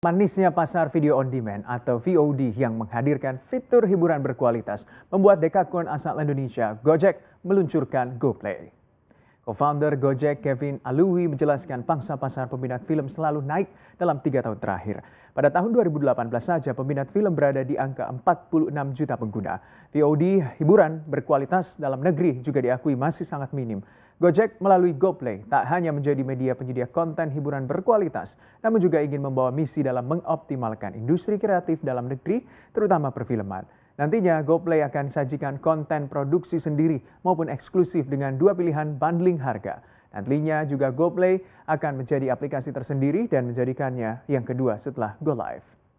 Manisnya pasar video on demand atau VOD yang menghadirkan fitur hiburan berkualitas membuat Dekakon asal Indonesia Gojek meluncurkan GoPlay. Co-founder Gojek Kevin Alwi menjelaskan pangsa pasar peminat film selalu naik dalam tiga tahun terakhir. Pada tahun 2018 saja peminat film berada di angka 46 juta pengguna. VOD hiburan berkualitas dalam negeri juga diakui masih sangat minim. Gojek melalui GoPlay tak hanya menjadi media penyedia konten hiburan berkualitas, namun juga ingin membawa misi dalam mengoptimalkan industri kreatif dalam negeri, terutama perfilman. Nantinya GoPlay akan sajikan konten produksi sendiri maupun eksklusif dengan dua pilihan bundling harga. Nantinya juga GoPlay akan menjadi aplikasi tersendiri dan menjadikannya yang kedua setelah GoLive.